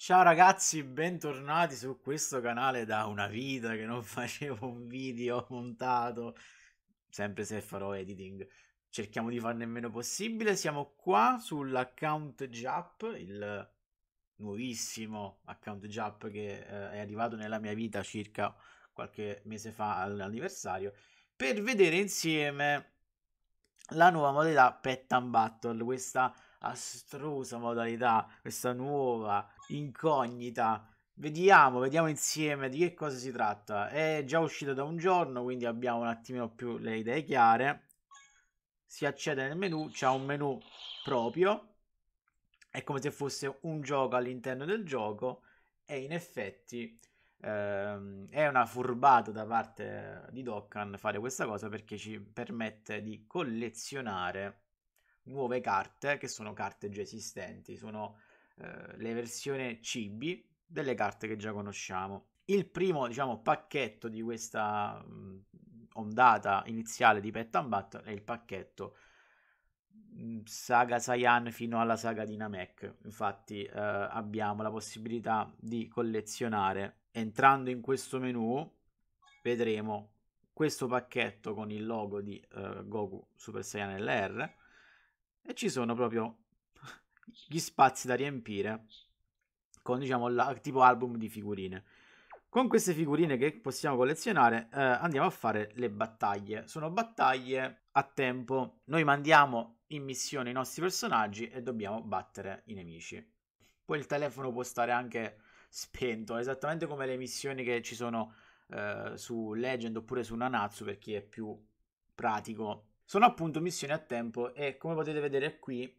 Ciao ragazzi, bentornati su questo canale da una vita che non facevo un video montato, sempre se farò editing. Cerchiamo di farne il meno possibile, siamo qua sull'account Jap, il nuovissimo account Jap che eh, è arrivato nella mia vita circa qualche mese fa all'anniversario, per vedere insieme la nuova modalità Pet and Battle, questa astrosa modalità, questa nuova incognita. Vediamo, vediamo insieme di che cosa si tratta. È già uscita da un giorno, quindi abbiamo un attimino più le idee chiare. Si accede nel menu, c'è un menu proprio. È come se fosse un gioco all'interno del gioco e in effetti ehm, è una furbata da parte di Dokkan fare questa cosa perché ci permette di collezionare nuove carte che sono carte già esistenti, sono eh, le versioni cibi delle carte che già conosciamo. Il primo, diciamo, pacchetto di questa mh, mm, ondata iniziale di Pet and Bat è il pacchetto mh, mm, Saga Saiyan fino alla saga di Namek. Infatti eh, abbiamo la possibilità di collezionare entrando in questo menu vedremo questo pacchetto con il logo di eh, Goku Super Saiyan LR e ci sono proprio gli spazi da riempire con diciamo la, tipo album di figurine. Con queste figurine che possiamo collezionare eh, andiamo a fare le battaglie. Sono battaglie a tempo. Noi mandiamo in missione i nostri personaggi e dobbiamo battere i nemici. Poi il telefono può stare anche spento, esattamente come le missioni che ci sono eh, su Legend oppure su Nanatsu per chi è più pratico. Sono appunto missioni a tempo e come potete vedere qui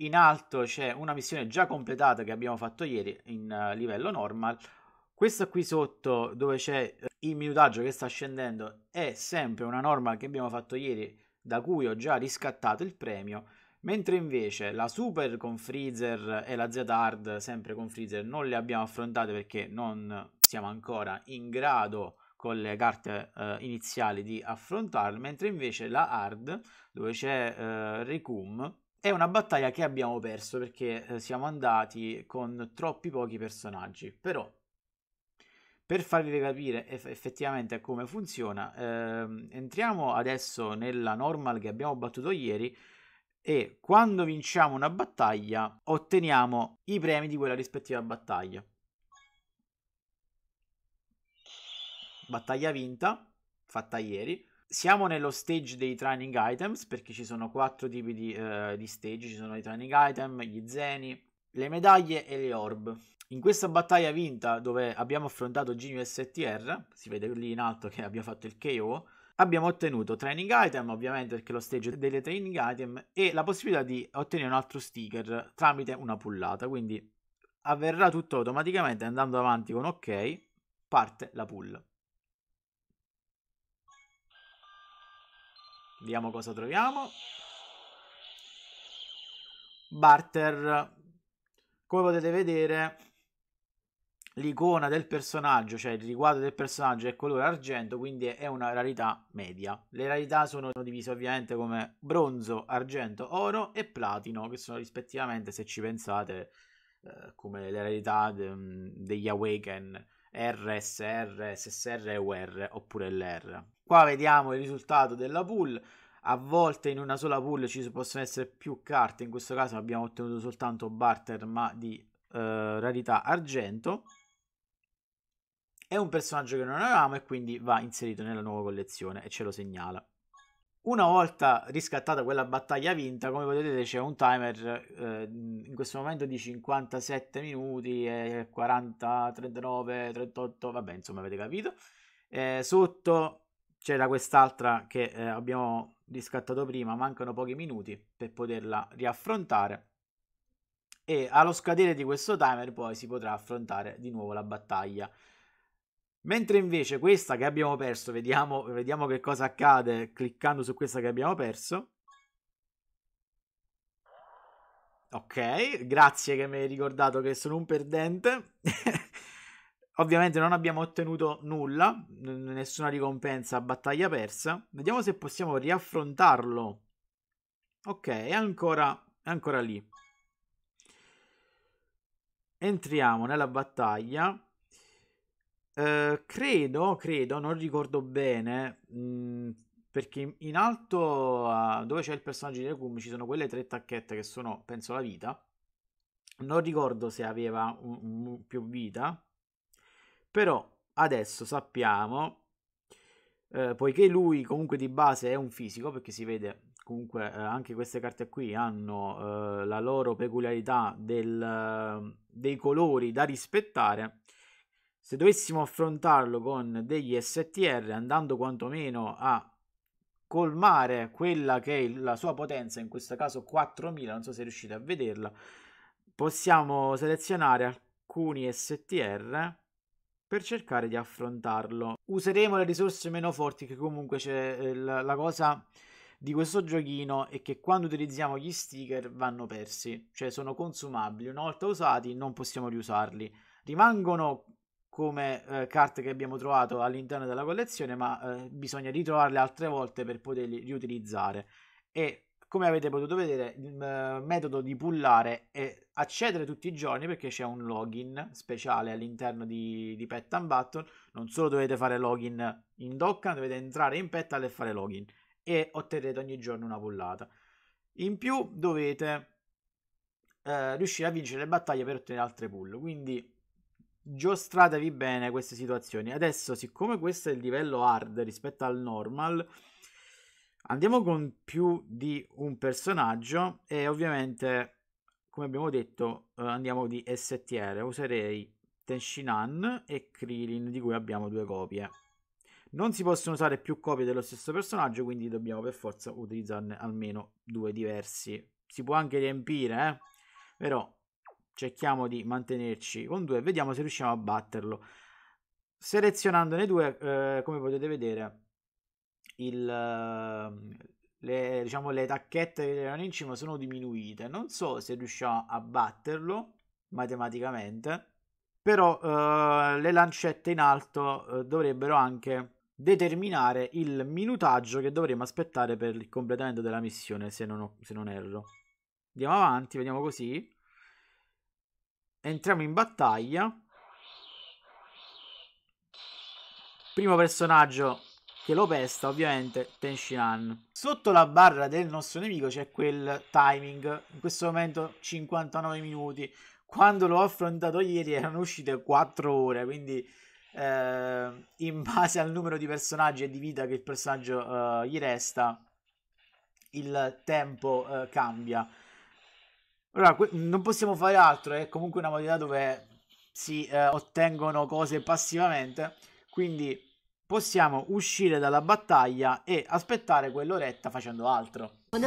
in alto c'è una missione già completata che abbiamo fatto ieri in uh, livello normal. Questa qui sotto dove c'è eh, il minutaggio che sta scendendo è sempre una normal che abbiamo fatto ieri da cui ho già riscattato il premio, mentre invece la super con Freezer e la Z-Hard sempre con Freezer non le abbiamo affrontate perché non siamo ancora in grado con le carte eh, iniziali di affrontarle, mentre invece la Hard dove c'è eh, Recum è una battaglia che abbiamo perso perché eh, siamo andati con troppi pochi personaggi, però per farvi capire eff- effettivamente come funziona, ehm, entriamo adesso nella normal che abbiamo battuto ieri e quando vinciamo una battaglia otteniamo i premi di quella rispettiva battaglia. Battaglia vinta, fatta ieri siamo nello stage dei training items perché ci sono quattro tipi di, eh, di stage, ci sono i training item, gli zeni, le medaglie e le orb. In questa battaglia vinta dove abbiamo affrontato Genio STR, si vede lì in alto che abbiamo fatto il KO, abbiamo ottenuto training item, ovviamente perché lo stage delle training item, e la possibilità di ottenere un altro sticker tramite una pullata, quindi avverrà tutto automaticamente andando avanti con ok, parte la pull. Vediamo cosa troviamo. Barter. Come potete vedere, l'icona del personaggio, cioè il riquadro del personaggio è colore argento, quindi è una rarità media. Le rarità sono divise ovviamente come bronzo, argento, oro e platino, che sono rispettivamente, se ci pensate, eh, come le rarità de- mm, degli Awaken, RSR, SSR e UR, oppure LR. Qua vediamo il risultato della pool. A volte in una sola pool ci possono essere più carte, in questo caso abbiamo ottenuto soltanto barter ma di eh, rarità argento. È un personaggio che non avevamo e quindi va inserito nella nuova collezione e ce lo segnala. Una volta riscattata quella battaglia vinta, come potete vedere c'è un timer eh, in questo momento di 57 minuti e 40, 39, 38, vabbè insomma avete capito. Eh, sotto c'era quest'altra che eh, abbiamo riscattato prima, mancano pochi minuti per poterla riaffrontare e allo scadere di questo timer poi si potrà affrontare di nuovo la battaglia. Mentre invece questa che abbiamo perso, vediamo, vediamo che cosa accade cliccando su questa che abbiamo perso. Ok, grazie che mi hai ricordato che sono un perdente. Ovviamente non abbiamo ottenuto nulla, nessuna ricompensa battaglia persa. Vediamo se possiamo riaffrontarlo. Ok, è ancora, è ancora lì. Entriamo nella battaglia. Eh, credo, credo, non ricordo bene, mh, mm, perché in alto uh, dove c'è il personaggio di Rekum ci sono quelle tre tacchette che sono, penso, la vita. Non ricordo se aveva un, un, più vita, però adesso sappiamo, eh, poiché lui comunque di base è un fisico, perché si vede comunque eh, anche queste carte qui hanno eh, la loro peculiarità del, eh, dei colori da rispettare, se dovessimo affrontarlo con degli STR andando quantomeno a colmare quella che è la sua potenza, in questo caso 4000, non so se riuscite a vederla, possiamo selezionare alcuni STR per cercare di affrontarlo. Useremo le risorse meno forti che comunque c'è eh, la, la cosa di questo giochino è che quando utilizziamo gli sticker vanno persi, cioè sono consumabili, una volta usati non possiamo riusarli. Rimangono come eh, carte che abbiamo trovato all'interno della collezione, ma eh, bisogna ritrovarle altre volte per poterli riutilizzare. E come avete potuto vedere il metodo di pullare è accedere tutti i giorni perché c'è un login speciale all'interno di, di Pet and Button non solo dovete fare login in Doccan dovete entrare in Petal e fare login e otterrete ogni giorno una pullata in più dovete eh, riuscire a vincere le battaglie per ottenere altre pull quindi giostratevi bene queste situazioni adesso siccome questo è il livello hard rispetto al normal Andiamo con più di un personaggio e ovviamente, come abbiamo detto, eh, andiamo di STR. Userei Tenshinhan e Krillin, di cui abbiamo due copie. Non si possono usare più copie dello stesso personaggio, quindi dobbiamo per forza utilizzarne almeno due diversi. Si può anche riempire, eh? però cerchiamo di mantenerci con due. Vediamo se riusciamo a batterlo. Selezionandone due, eh, come potete vedere, il, ehm, le, diciamo, le tacchette che erano in cima sono diminuite. Non so se riusciamo a batterlo matematicamente, però eh, le lancette in alto eh, dovrebbero anche determinare il minutaggio che dovremo aspettare per il completamento della missione, se non, ho, se non erro. Andiamo avanti, vediamo così. Entriamo in battaglia. Primo personaggio che lo pesta ovviamente Tenshinhan. Sotto la barra del nostro nemico c'è quel timing, in questo momento 59 minuti. Quando l'ho affrontato ieri erano uscite 4 ore, quindi eh, in base al numero di personaggi e di vita che il personaggio eh, gli resta, il tempo eh, cambia. Allora, que- non possiamo fare altro, è comunque una modalità dove si eh, ottengono cose passivamente, quindi possiamo uscire dalla battaglia e aspettare quell'oretta facendo altro.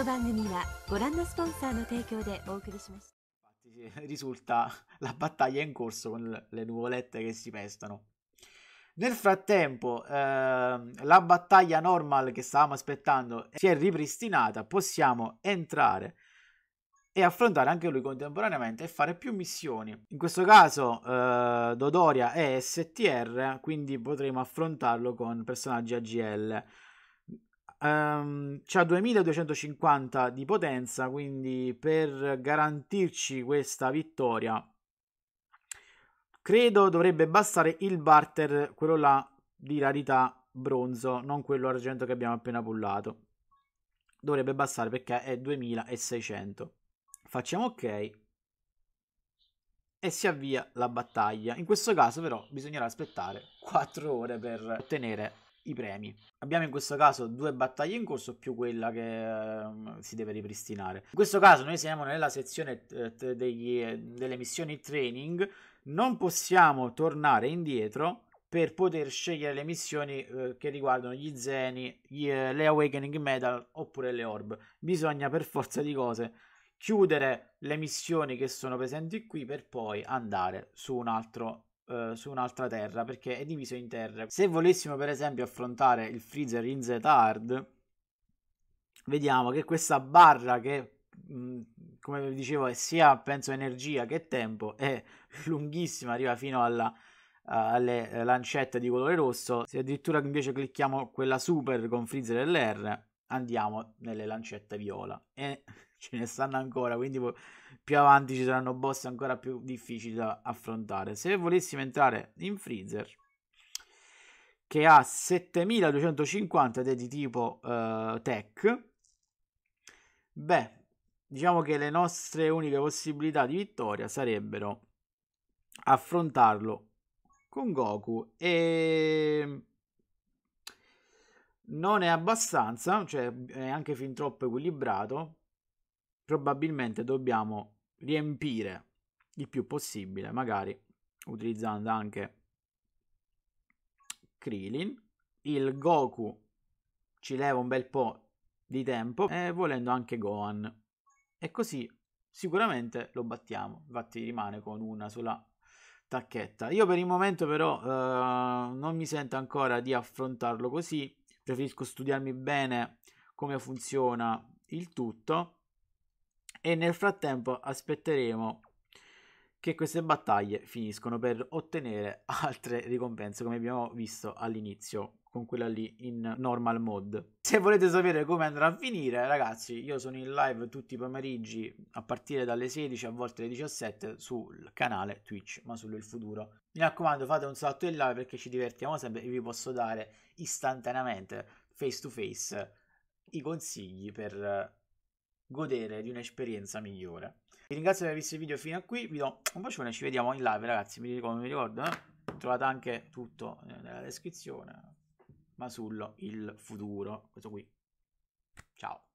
Risulta la battaglia in corso con le nuvolette che si pestano. Nel frattempo, eh, la battaglia normal che stavamo aspettando si è ripristinata. Possiamo entrare e affrontare anche lui contemporaneamente e fare più missioni. In questo caso eh, Dodoria è STR, quindi potremo affrontarlo con personaggi AGL. Um, ehm, c'ha 2250 di potenza, quindi per garantirci questa vittoria credo dovrebbe bastare il barter, quello là di rarità bronzo, non quello argento che abbiamo appena pullato. Dovrebbe bastare perché è 2600 facciamo ok e si avvia la battaglia. In questo caso però bisognerà aspettare 4 ore per ottenere i premi. Abbiamo in questo caso due battaglie in corso più quella che eh, si deve ripristinare. In questo caso noi siamo nella sezione eh, degli, delle missioni training, non possiamo tornare indietro per poter scegliere le missioni eh, che riguardano gli zeni, gli, eh, le awakening medal oppure le orb. Bisogna per forza di cose chiudere le missioni che sono presenti qui per poi andare su un altro eh, su un'altra terra perché è diviso in terre se volessimo per esempio affrontare il freezer in Zetard vediamo che questa barra che mm, come vi dicevo è sia penso energia che tempo è lunghissima arriva fino alla alle lancette di colore rosso. Se addirittura invece clicchiamo quella super con freezer LR, andiamo nelle lancette viola. E ce ne stanno ancora, quindi più avanti ci saranno boss ancora più difficili da affrontare. Se volessimo entrare in Freezer, che ha 7250 ed è di tipo uh, tech, beh, diciamo che le nostre uniche possibilità di vittoria sarebbero affrontarlo con Goku e non è abbastanza, cioè è anche fin troppo equilibrato probabilmente dobbiamo riempire il più possibile, magari utilizzando anche Krillin. Il Goku ci leva un bel po' di tempo e volendo anche Gohan. E così sicuramente lo battiamo, infatti rimane con una sulla tacchetta. Io per il momento però eh, non mi sento ancora di affrontarlo così, preferisco studiarmi bene come funziona il tutto e nel frattempo aspetteremo che queste battaglie finiscono per ottenere altre ricompense come abbiamo visto all'inizio con quella lì in normal mode. Se volete sapere come andrà a finire, ragazzi, io sono in live tutti i pomeriggi a partire dalle 16 a volte le 17 sul canale Twitch, ma il futuro. Mi raccomando, fate un salto in live perché ci divertiamo sempre e vi posso dare istantaneamente face to face i consigli per godere di un'esperienza migliore. Vi ringrazio per aver visto il video fino a qui, vi do un bacione, ci vediamo in live ragazzi, mi ricordo, mi ricordo eh? trovate anche tutto eh, nella descrizione, Masullo, il futuro, questo qui, ciao.